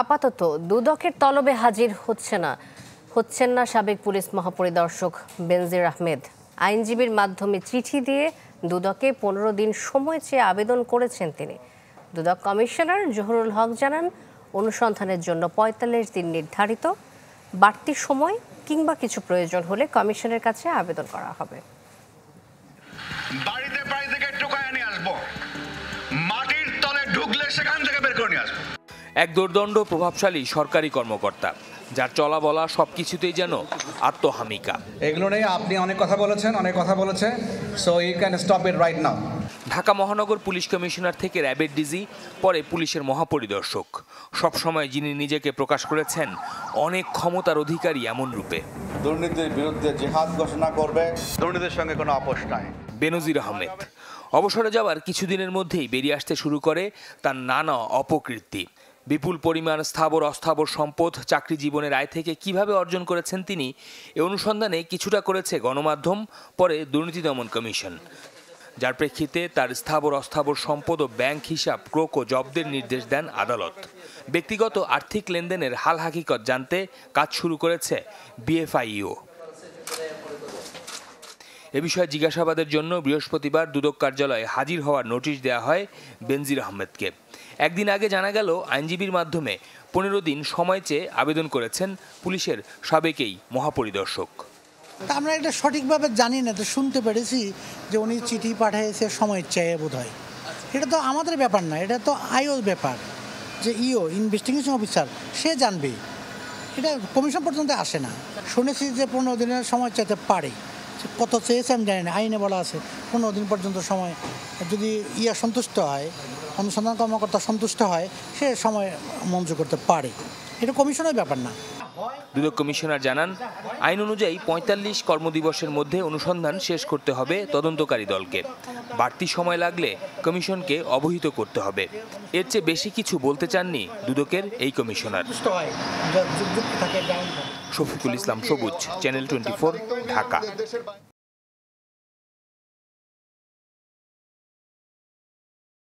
আপাতত দুদকের তলবে হাজির হচ্ছে না হচ্ছেন না সাবেক পুলিশ মহাপরিদর্শক বেনজির আহমেদ আইনজীবীর মাধ্যমে চিঠি দিয়ে দুদকে পনেরো দিন সময় চেয়ে আবেদন করেছেন তিনি দুদক কমিশনার জহুরুল হক জানান অনুসন্ধানের জন্য ৪৫ দিন নির্ধারিত বাড়তি সময় কিংবা কিছু প্রয়োজন হলে কমিশনের কাছে আবেদন করা হবে বাড়িতে বাড়ি থেকে টোকায় নিয়ে আসবো মাটির তলে ঢুকলে সেখান এক দুর্দণ্ড প্রভাবশালী সরকারি কর্মকর্তা যার চলা বলা সব কিছুতেই যেন আত্মহামিকা এগুলো নিয়ে আপনি অনেক কথা বলেছেন অনেক কথা বলেছে so you can stop it right now Dhaka মহানগর পুলিশ কমিশনার থেকে র্যাবের ডিজি পরে পুলিশের মহাপরিদর্শক সবসময় যিনি নিজেকে প্রকাশ করেছেন অনেক ক্ষমতার অধিকারী এমন রূপে দুর্নীতির বিরুদ্ধে জেহাদ ঘোষণা করবে দুর্নীতির সঙ্গে কোনো আপোষ নাই বেনজির আহমেদ অবসরে যাওয়ার কিছুদিনের মধ্যেই বেরিয়ে আসতে শুরু করে তার নানা অপকৃতি বিপুল পরিমাণ স্থাবর অস্থাবর সম্পদ চাকরি জীবনের আয় থেকে কিভাবে অর্জন করেছেন তিনি এ অনুসন্ধানে কিছুটা করেছে গণমাধ্যম পরে দুর্নীতি দমন কমিশন যার প্রেক্ষিতে তার স্থাবর অস্থাবর সম্পদ ও ব্যাংক হিসাব ক্রোক ও জব্দের নির্দেশ দেন আদালত ব্যক্তিগত আর্থিক লেনদেনের হাল হাকিকত জানতে কাজ শুরু করেছে বিএফআইইও এ বিষয়ে জিজ্ঞাসাবাদের জন্য বৃহস্পতিবার দুদক কার্যালয়ে হাজির হওয়ার নোটিশ দেওয়া হয় বেনজির আহমেদকে একদিন আগে জানা গেল আইনজীবীর মাধ্যমে পনেরো দিন সময় চেয়ে আবেদন করেছেন পুলিশের সাবেকেই মহাপরিদর্শক আমরা এটা সঠিকভাবে জানি না তো শুনতে পেরেছি যে উনি চিঠি পাঠিয়েছে সময় চেয়ে বোধ হয় এটা তো আমাদের ব্যাপার না এটা তো আইওর ব্যাপার যে ইও ইনভেস্টিগেশন অফিসার সে জানবে এটা কমিশন পর্যন্ত আসে না শুনেছি যে পনেরো দিনের সময় চাইতে পারে কত চেয়েছে আমি জানি না আইনে বলা আছে পনেরো দিন পর্যন্ত সময় যদি ইয়া সন্তুষ্ট হয় অনুসন্ধান কর্মকর্তা সন্তুষ্ট হয় সে সময় মঞ্জুর করতে পারে এটা কমিশনের ব্যাপার না দুদক কমিশনার জানান আইন অনুযায়ী পঁয়তাল্লিশ কর্মদিবসের মধ্যে অনুসন্ধান শেষ করতে হবে তদন্তকারী দলকে বাড়তি সময় লাগলে কমিশনকে অবহিত করতে হবে এর চেয়ে বেশি কিছু বলতে চাননি দুদকের এই কমিশনার শফিকুল ইসলাম সবুজ চ্যানেল টোয়েন্টি ঢাকা